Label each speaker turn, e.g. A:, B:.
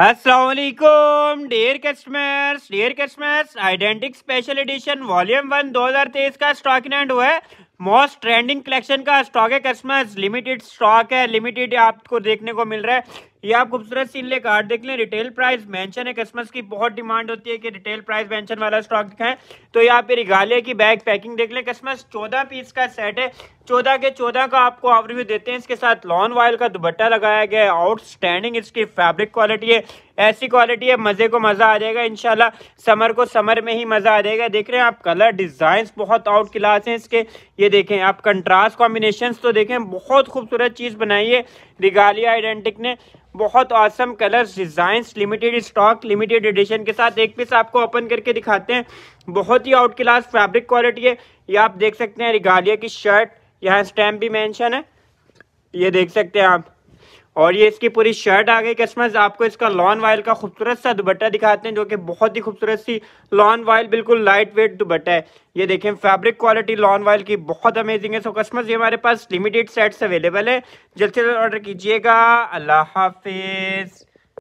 A: असलकुम dear customers dear customers Identic special edition volume one 2023 का stock end हुआ है मोस्ट ट्रेंडिंग कलेक्शन का स्टॉक है कस्टमर्स लिमिटेड स्टॉक है लिमिटेड आपको देखने को मिल रहा है ये आप खूबसूरत सीनले कार्ड देख लें रिटेल प्राइस मेंशन है क्रिसमस की बहुत डिमांड होती है कि रिटेल प्राइस मेंशन वाला स्टॉक दिखाएं तो यहाँ पे रिगालिया की बैग पैकिंग देख लें क्रिसमस चौदह पीस का सेट है चौदह के चौदह का आपको ऑवरव्यू देते हैं इसके साथ लॉन वायल का दुबट्टा लगाया गया है आउटस्टैंडिंग इसकी फैब्रिक क्वालिटी है ऐसी क्वालिटी है मज़े को मज़ा आ जाएगा इनशाला समर को समर में ही मज़ा आ जाएगा देख रहे हैं आप कलर डिजाइन बहुत आउट क्लास हैं इसके ये देखें आप कंट्रास्ट कॉम्बिनेशन तो देखें बहुत खूबसूरत चीज़ बनाई है रिगालिया आइडेंटिक ने बहुत awesome colours designs limited stock limited edition के साथ एक पीस आपको ओपन करके दिखाते हैं बहुत ही आउट क्लास फैब्रिक क्वालिटी है ये आप देख सकते हैं रिगालिया की शर्ट यहाँ स्टैम्प भी मेंशन है ये देख सकते हैं आप और ये इसकी पूरी शर्ट आ गई कस्टमर्स आपको इसका लॉन वायल का खूबसूरत सा दुबट्टा दिखाते हैं जो कि बहुत ही खूबसूरत सी लॉन वायल बिल्कुल लाइट वेट दुबट्टा है ये देखें फैब्रिक क्वालिटी लॉन वायल की बहुत अमेजिंग है सो कस्टमर्स ये हमारे पास लिमिटेड सेट्स अवेलेबल है जल्द से जल्द ऑर्डर कीजिएगा अल्लाह हाफिज़